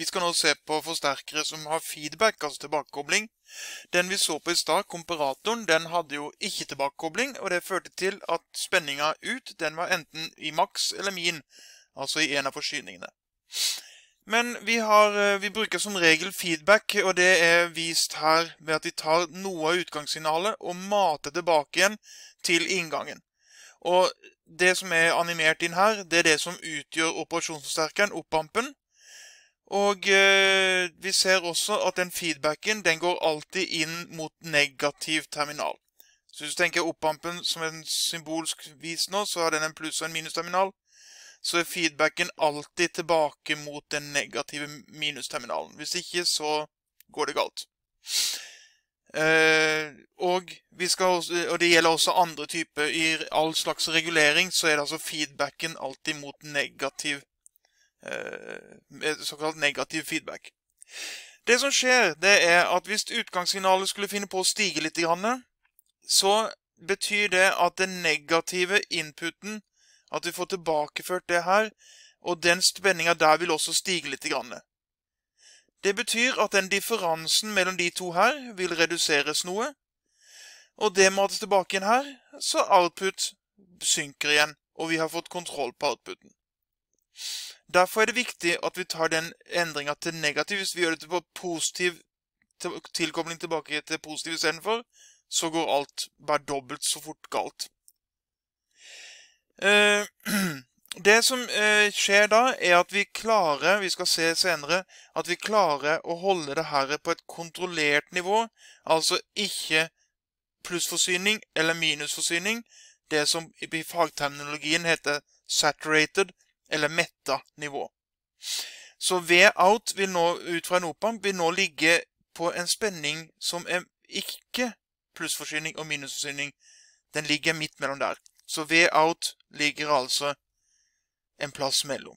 Vi skal nå se på forsterkere som har feedback, altså tilbakekobling. Den vi så på i stad, komparatoren, den hadde jo ikke tilbakekobling, og det førte til at spenninga ut den var enten i maks eller min, altså i en av forsyningene. Men vi, har, eh, vi bruker som regel feedback, og det er vist her ved at vi tar noe av utgangssignalet og mater tilbake igjen til inngangen. Og det som er animert inn her, det er det som utgjør operasjonsforsterkeren, oppampen. Og eh, vi ser også at den feedbacken den går alltid inn mot negativ terminal. Så hvis du tenker oppampen som en symbolsk vis nå, så har den en pluss- og en minusterminal. Så er feedbacken alltid tilbake mot den negative minusterminalen. Hvis ikke, så går det galt. Eh, og, skal, og det gjelder også andre typer. I all slags regulering så er det altså feedbacken alltid mot negativ Eh, med såkalt negativ feedback. Det som skjer, det er at hvis utgangssignalet skulle finne på å stige litt, så betyr det at den negative inputen, at vi får tilbakeført det her, og den spenninga der vil også stige litt. Det betyr at den differansen mellom de to her vil reduseres noe. Og det mates tilbake igjen her, så output synker igjen, og vi har fått kontroll på outputen. Derfor er det viktig at vi tar den endringa til negativ. Hvis vi gjør det på positiv tilkobling tilbake til positiv istedenfor, så går alt bare dobbelt så fort galt. Eh, det som eh, skjer da, er at vi klarer vi skal se senere, at vi klarer å holde det her på et kontrollert nivå. Altså ikke plussforsyning eller minusforsyning. Det som i fagterminologien heter saturated eller metta nivå. Så v out vil nå, ut fra en opamp vil nå ligge på en spenning som er ikke plussforsyning og minusforsyning. Den ligger midt mellom der. Så v out ligger altså en plass mellom.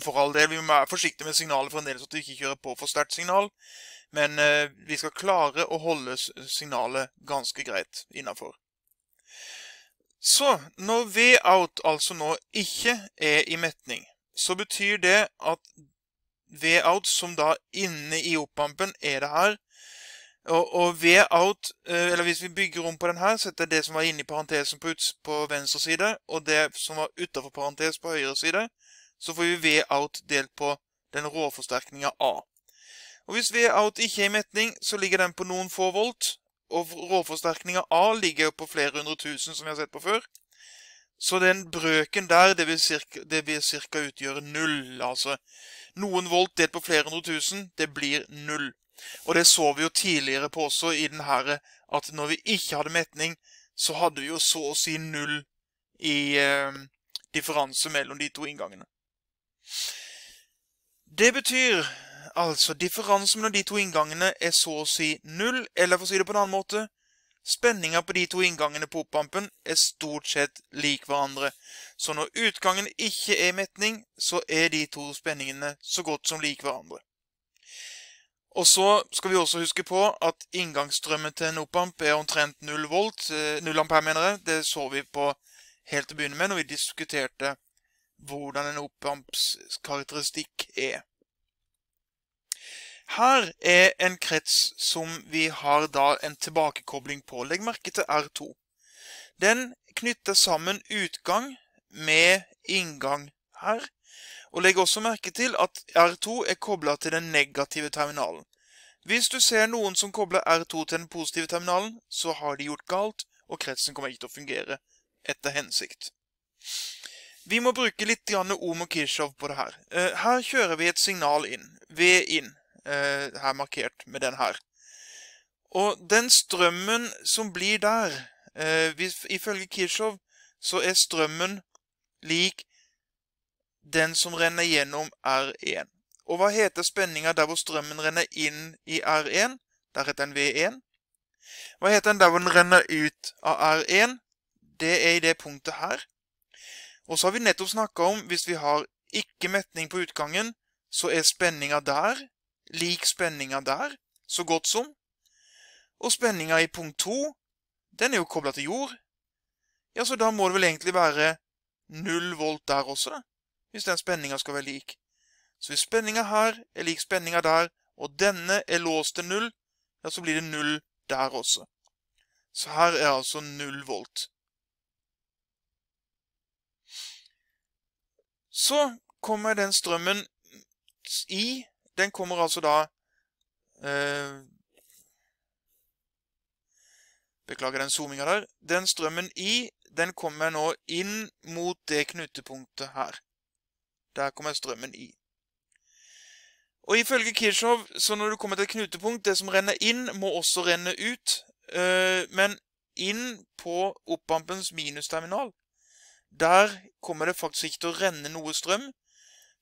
For all del, vi må være forsiktige med signalet for en fremdeles, at vi ikke kjører på for sterkt signal. Men eh, vi skal klare å holde signalet ganske greit innenfor. Så når V-out altså nå ikke er i metning, så betyr det at V-out som da inne i oppampen er det her. Og, V-out, eh, eller hvis vi bygger om på den her, setter det som var inne i parentesen på, på venstre side, og det som var utenfor parentes på høyre side, så får vi V-out delt på den råforsterkningen A. Og hvis V-out ikke er i metning, så ligger den på noen få volt, og råforsterkninga A ligger på flere hundre tusen, som vi har sett på før. Så den brøken der, det vil cirka, det vil cirka utgjøre null. Altså noen volt delt på flere hundre tusen, det blir null. Og det så vi jo tidligere på også i den her at når vi ikke hadde metning, så hadde vi jo så å si null i eh, differanse mellom de to inngangene. Det betyr Altså, differansen mellom de to inngangene er så å si null, eller for å si det på en annen måte Spenninga på de to inngangene på oppampen er stort sett lik hverandre. Så når utgangen ikke er metning, så er de to spenningene så godt som lik hverandre. Og så skal vi også huske på at inngangsstrømmen til en oppamp er omtrent null volt. 0 eh, ampere, mener jeg. Det så vi på helt til å begynne med når vi diskuterte hvordan en oppamps karakteristikk er. Her er en krets som vi har da en tilbakekobling på. Legg merke til R2. Den knytter sammen utgang med inngang her. Og legg også merke til at R2 er kobla til den negative terminalen. Hvis du ser noen som kobler R2 til den positive terminalen, så har de gjort galt, og kretsen kommer ikke til å fungere etter hensikt. Vi må bruke litt ord og Kirchhoff på det her. Eh, her kjører vi et signal inn, V inn. Eh, her markert med den her. Og den strømmen som blir der eh, hvis, Ifølge Kirchhoff så er strømmen lik den som renner gjennom R1. Og hva heter spenninga der hvor strømmen renner inn i R1? Der heter den V1. Hva heter den der hvor den renner ut av R1? Det er i det punktet her. Og så har vi nettopp snakka om hvis vi har ikke metning på utgangen, så er spenninga der lik spenninga der, så godt som. Og spenninga i punkt 2, den er jo kobla til jord. Ja, så da må det vel egentlig være null volt der også, hvis den spenninga skal være lik. Så hvis spenninga her er lik spenninga der, og denne er låst til null, ja, så blir det null der også. Så her er altså null volt. Så kommer den strømmen i den kommer altså da eh, Beklager den zoominga der. Den strømmen I, den kommer nå inn mot det knutepunktet her. Der kommer strømmen I. Og ifølge Kirchhoff, så når du kommer til et knutepunkt Det som renner inn, må også renne ut. Eh, men inn på oppampens minusterminal. Der kommer det faktisk ikke til å renne noe strøm.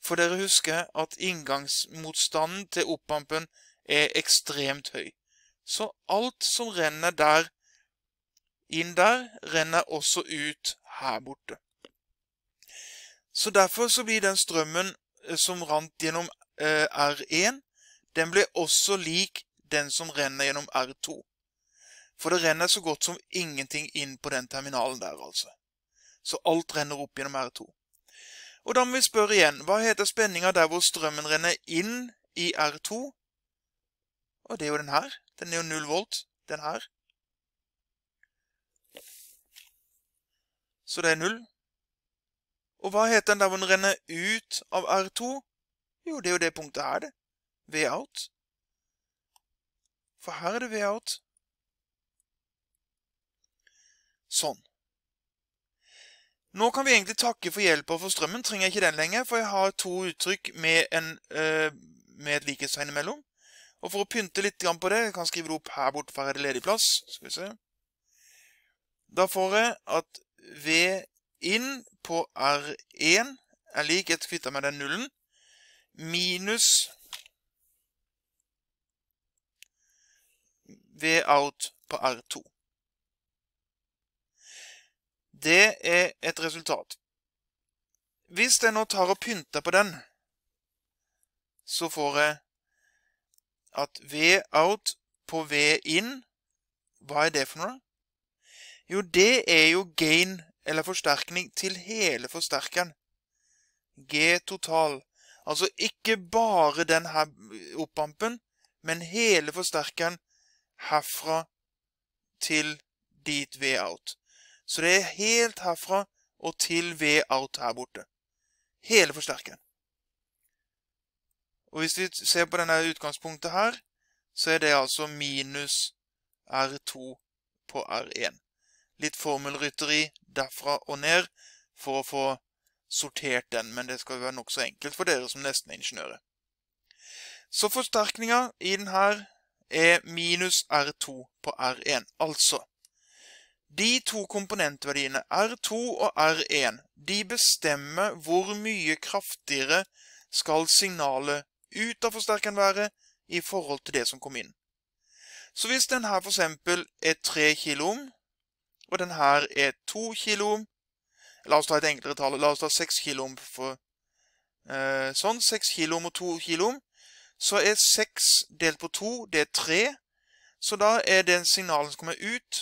For dere husker at inngangsmotstanden til oppampen er ekstremt høy. Så alt som renner der, inn der, renner også ut her borte. Så derfor så blir den strømmen eh, som rant gjennom eh, R1, den blir også lik den som renner gjennom R2. For det renner så godt som ingenting inn på den terminalen der, altså. Så alt renner opp gjennom R2. Og da må vi spørre igjen, hva heter spenninga der hvor strømmen renner inn i R2? Og det er jo den her. Den er jo null volt, den her. Så det er null. Og hva heter den der hvor den renner ut av R2? Jo, det er jo det punktet her, det. V-out. For her er det V-out. Sånn. Nå kan vi egentlig takke for hjelpa for strømmen. Trenger jeg ikke den lenger, for jeg har to uttrykk med, en, øh, med et likhetstegn imellom. Og for å pynte litt på det, jeg kan skrive det opp her bort for her er det ledig plass. Skal vi se. Da får jeg at V inn på R1 er lik etter kvitta meg den nullen, minus V out på R2. Det er et resultat. Hvis jeg nå tar og pynter på den, så får jeg at V out på V in Hva er det for noe? Jo, det er jo gain, eller forsterkning, til hele forsterkeren. G total. Altså ikke bare denne her oppampen, men hele forsterkeren herfra til dit V out. Så det er helt herfra og til v out her borte. Hele forsterkeren. Og hvis vi ser på denne utgangspunktet her, så er det altså minus R2 på R1. Litt formelrytteri derfra og ned for å få sortert den, men det skal være nok så enkelt for dere som nesten er ingeniører. Så forsterkninga i denne er minus R2 på R1. Altså de to komponentverdiene R2 og R1 de bestemmer hvor mye kraftigere skal signalet ut av forsterkeren være i forhold til det som kom inn. Så hvis den her for eksempel er 3 kilo og den her er 2 kilo La oss ta et enklere tall. La oss ta 6 kilo for eh, sånn. 6 kilo og 2 kilo Så er 6 delt på 2, det er 3. Så da er den signalen som kommer ut,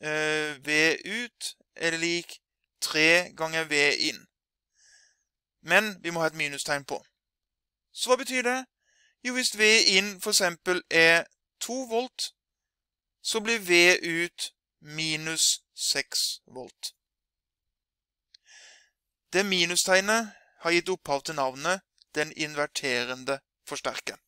Eh, v ut er lik 3 ganger V inn. Men vi må ha et minustegn på. Så hva betyr det? Jo, hvis V inn for eksempel er 2 volt, så blir V ut minus 6 volt. Det minustegnet har gitt opphav til navnet den inverterende forsterken.